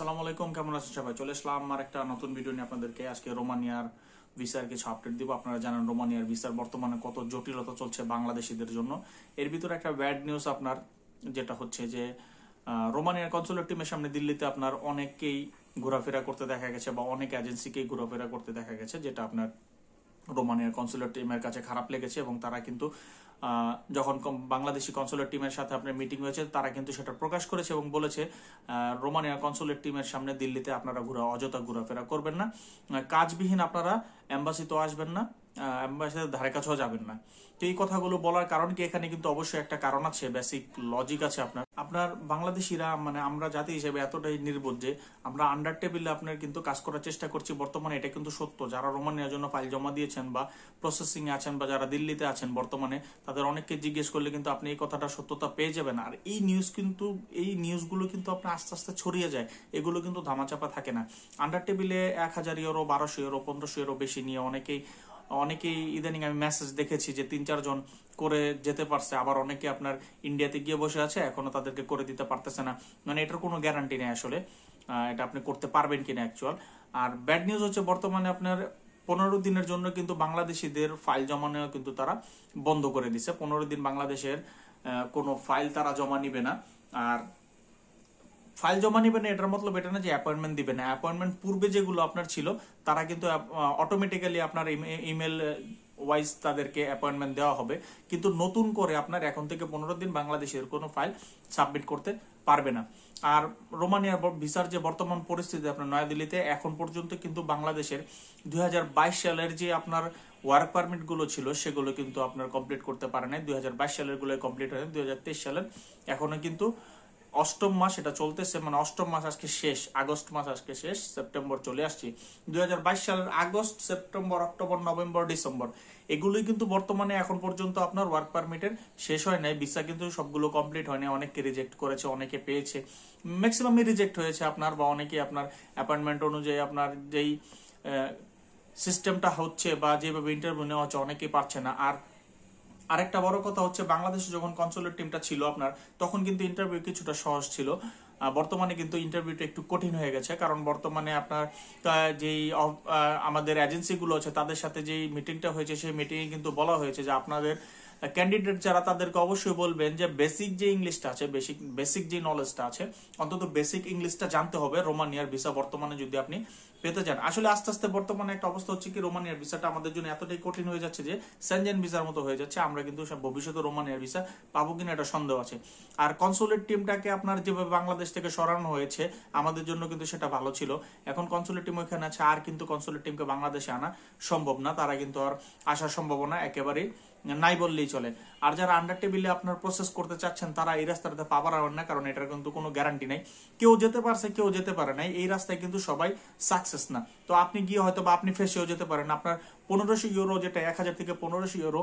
সালাম আলাইকুম কেমন আছেন সবাই চলে আসলাম আর একটা নতুন ভিডিও নিয়ে আপনাদেরকে আজকে রোমানিয়ার ভিসার কিছু আপডেট দিব আপনারা জানেন রোমানিয়ার ভিসার বর্তমানে কত জটিলতা চলছে বাংলাদেশিদের জন্য এর ভিতরে একটা ব্যাড নিউজ আপনার যেটা হচ্ছে যে রোমানিয়ার কনসুলেট টিমের সামনে দিল্লিতে আপনার অনেককেই ঘোরাফেরা করতে দেখা গেছে বা অনেক এজেন্সিকেই ঘোরাফেরা করতে দেখা গেছে যেটা আপনার রোমানিয়ার কনসুলেট টিমের কাছে খারাপ লেগেছে এবং তারা কিন্তু যখন বাংলাদেশি কনসুলেট টিমের সাথে আপনার মিটিং হয়েছে তারা কিন্তু সেটা প্রকাশ করেছে এবং বলেছে রোমানিয়া কনসুলেট টিমের সামনে দিল্লিতে আপনারা ঘুরা অযথা ঘোরাফেরা করবেন না কাজবিহীন আপনারা তো আসবেন না অ্যাম্বাসেডার ধারে কাছেও যাবেন না তো এই কথাগুলো বলার কারণ কি এখানে কিন্তু অবশ্যই একটা কারণ আছে বেসিক লজিক আছে আপনার আপনার বাংলাদেশিরা মানে আমরা জাতি হিসেবে এতটাই নির্বোধ যে আমরা আন্ডার টেবিলে আপনার কিন্তু কাজ করার চেষ্টা করছি বর্তমানে এটা কিন্তু সত্য যারা রোমানিয়ার জন্য ফাইল জমা দিয়েছেন বা প্রসেসিং আছেন বা যারা দিল্লিতে আছেন বর্তমানে তাদের অনেককে জিজ্ঞেস করলে কিন্তু আপনি এই কথাটা সত্যতা পেয়ে যাবেন আর এই নিউজ কিন্তু এই নিউজগুলো কিন্তু আপনার আস্তে আস্তে ছড়িয়ে যায় এগুলো কিন্তু ধামাচাপা থাকে না আন্ডার টেবিলে এক হাজার ইউরো বারোশো ইউরো পনেরোশো ইউরো বেশি নিয়ে অনেকেই অনেকেই ইদানিং আমি মেসেজ দেখেছি যে তিন চারজন করে যেতে পারছে আবার অনেকে আপনার ইন্ডিয়াতে গিয়ে বসে আছে এখনো তাদেরকে করে দিতে পারতেছে না মানে এটার কোনো গ্যারান্টি নেই আসলে এটা আপনি করতে পারবেন কিনা অ্যাকচুয়াল আর ব্যাড নিউজ হচ্ছে বর্তমানে আপনার পনেরো দিনের জন্য কিন্তু বাংলাদেশিদের ফাইল জমা নেওয়া কিন্তু তারা বন্ধ করে দিছে পনেরো দিন বাংলাদেশের কোনো ফাইল তারা জমা নিবে না আর ফাইল জমা না এটার মতলব এটা না যে অ্যাপয়েন্টমেন্ট দিবেন না অ্যাপয়েন্টমেন্ট পূর্বে যেগুলো আপনার ছিল তারা কিন্তু অটোমেটিক্যালি আপনার ইমেল ওয়াইজ uh, তাদেরকে অ্যাপয়েন্টমেন্ট দেওয়া হবে কিন্তু নতুন করে আপনার এখন থেকে পনেরো দিন বাংলাদেশের কোনো ফাইল সাবমিট করতে পারবে না আর রোমানিয়ার ভিসার যে বর্তমান পরিস্থিতি আপনার নয়াদিল্লিতে এখন পর্যন্ত কিন্তু বাংলাদেশের দুই সালের যে আপনার ওয়ার্ক পারমিটগুলো ছিল সেগুলো কিন্তু আপনার কমপ্লিট করতে পারে নাই দুই সালের গুলো কমপ্লিট হয় দুই সালের এখনো কিন্তু অষ্টম মাস এটা চলতেছে মানে অষ্টম মাস আজকে শেষ আগস্ট মাস আজকে শেষ সেপ্টেম্বর চলে আসছি দুই সালের August September October November December এগুলোই কিন্তু বর্তমানে এখন পর্যন্ত আপনার ওয়ার্ক পারমিটের শেষ হয় নাই ভিসা কিন্তু সবগুলো কমপ্লিট হয় নাই অনেককে রিজেক্ট করেছে অনেকে পেয়েছে ম্যাক্সিমামই রিজেক্ট হয়েছে আপনার বা অনেকে আপনার অ্যাপয়েন্টমেন্ট অনুযায়ী আপনার যেই সিস্টেমটা হচ্ছে বা যেভাবে ইন্টারভিউ নেওয়া হচ্ছে অনেকেই পারছে না আর আরেকটা বড় কথা হচ্ছে বাংলাদেশে যখন কনসোলের টিমটা ছিল আপনার তখন কিন্তু ইন্টারভিউ কিছুটা সহজ ছিল বর্তমানে কিন্তু ইন্টারভিউটা একটু কঠিন হয়ে গেছে কারণ বর্তমানে আপনার যেই আমাদের এজেন্সিগুলো আছে তাদের সাথে যেই মিটিংটা হয়েছে সেই মিটিংয়ে কিন্তু বলা হয়েছে যে আপনাদের ক্যান্ডিডেট যারা তাদেরকে অবশ্যই বলবেন যে বেসিক যে ইংলিশটা আছে বেসিক বেসিক যে নলেজটা আছে অন্তত বেসিক ইংলিশটা জানতে হবে রোমানিয়ার ভিসা বর্তমানে যদি আপনি পেতে চান আসলে আস্তে আস্তে বর্তমানে একটা অবস্থা হচ্ছে কি রোমানিয়ার ভিসাটা আমাদের জন্য এতটাই কঠিন হয়ে যাচ্ছে যে সেনজেন ভিসার মতো হয়ে যাচ্ছে আমরা কিন্তু ভবিষ্যতে রোমানিয়ার ভিসা পাবো কিনা এটা সন্দেহ আছে আর কনসুলেট টিমটাকে আপনার যেভাবে বাংলাদেশ থেকে সরানো হয়েছে আমাদের জন্য কিন্তু সেটা ভালো ছিল এখন কনসুলেট টিম ওইখানে আছে আর কিন্তু কনসুলেট টিমকে বাংলাদেশে আনা সম্ভব না তারা কিন্তু আর আসার সম্ভাবনা একেবারেই নাই বললেই চলে আর যারা আন্ডার টেবিলে আপনার প্রসেস করতে চাচ্ছেন তারা এই রাস্তাটাতে পা বাড়াবেন না কারণ এটার কিন্তু কোনো গ্যারান্টি নাই কেউ যেতে পারছে কেউ যেতে পারে নাই এই রাস্তায় কিন্তু সবাই সাকসেস না তো আপনি গিয়ে হয়তো বা আপনি ফেসেও যেতে পারেন আপনার পনেরোশো ইউরো যেটা এক হাজার থেকে পনেরোশো ইউরো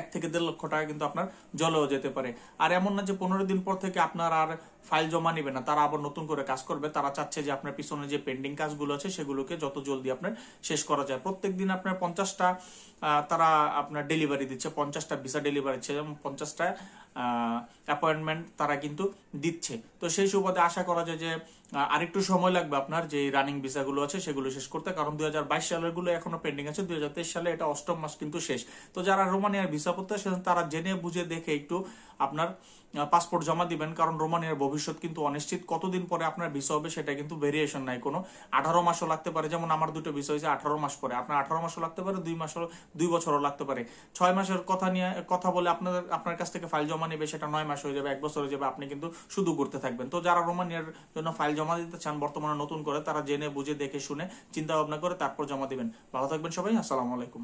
এক থেকে দেড় লক্ষ টাকা কিন্তু আপনার জলেও যেতে পারে আর এমন না যে পনেরো দিন পর থেকে আপনার আর ফাইল জমা নেবে না তারা আবার নতুন করে কাজ করবে তারা চাচ্ছে যে আপনার পিছনে যে পেন্ডিং কাজগুলো আছে সেগুলোকে যত জলদি আপনার শেষ করা যায় প্রত্যেক দিন আপনার পঞ্চাশটা তারা আপনার ডেলিভারি দিচ্ছে পঞ্চাশটা ভিসা ডেলিভারি দিচ্ছে এবং পঞ্চাশটা অ্যাপয়েন্টমেন্ট তারা কিন্তু দিচ্ছে তো সেই সুবাদে আশা করা যায় যে আরেকটু সময় লাগবে আপনার যে রানিং ভিসাগুলো আছে সেগুলো শেষ করতে কারণ দুই হাজার বাইশ সালের গুলো এখনো পেন্ডিং আছে দুই হাজার তেইশ সালে এটা অষ্টম মাস কিন্তু শেষ তো যারা রোমানিয়ার ভিসা প্রত্যাশী তারা জেনে বুঝে দেখে একটু আপনার পাসপোর্ট জমা দিবেন কারণ রোমানিয়ার ভবিষ্যৎ কিন্তু অনিশ্চিত কতদিন পরে আপনার ভিসা হবে সেটা কিন্তু ভেরিয়েশন নাই কোনো আঠারো মাসও লাগতে পারে যেমন আমার দুটো ভিসা হয়েছে আঠারো মাস পরে আপনার আঠারো মাসও লাগতে পারে দুই মাসও দুই বছরও লাগতে পারে ছয় মাসের কথা নিয়ে কথা বলে আপনার আপনার কাছ থেকে ফাইল জমা নেবে সেটা নয় মাস হয়ে যাবে এক বছর হয়ে যাবে আপনি কিন্তু শুধু করতে থাকবেন তো যারা রোমানিয়ার জন্য ফাইল জমা দিতে চান বর্তমানে নতুন করে তারা জেনে বুঝে দেখে শুনে চিন্তা ভাবনা করে তারপর জমা দিবেন ভালো থাকবেন সবাই আসসালামু আলাইকুম